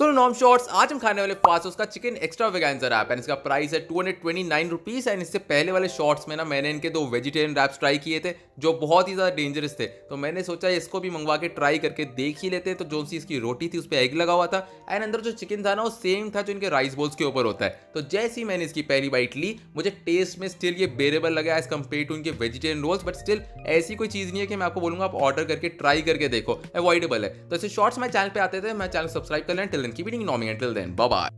सो नॉम shorts आज हम खाने वाले पास उसका chicken extravaganza wrap and इसका प्राइस है two hundred twenty nine rupees and इससे पहले वाले शॉर्ट्स में ना मैंने इनके दो वेजिटेरियन रैप्स ट्राई किए थे जो बहुत ही ज़्यादा डेंजरस थे तो मैंने सोचा इसको भी मंगवा के ट्राई करके देख ही लेते तो जो सी इसकी रोटी थी उस पर एग लगा हुआ था एंड अंदर जो चिकन था ना वो सेम था जो इनके राइस बोल्स के ऊपर होता है तो जैसे ही मैंने इसकी पहली बाइट ली मुझे टेस्ट में स्टिल ये बेरेबल लगा एज कम्पेयर टू इनके वेजिटेरियन रोल्स बट स्टिल ऐसी कोई चीज़ नहीं है कि मैं आपको बोलूँगा आप ऑर्डर करके ट्राई करके देखो अवॉइडेबल है तो ऐसे शॉर्ट्स मैं चैनल पर आते थे मैं चैनल सब्सक्राइब कर लें till and keep eating mind. until then. Bye bye.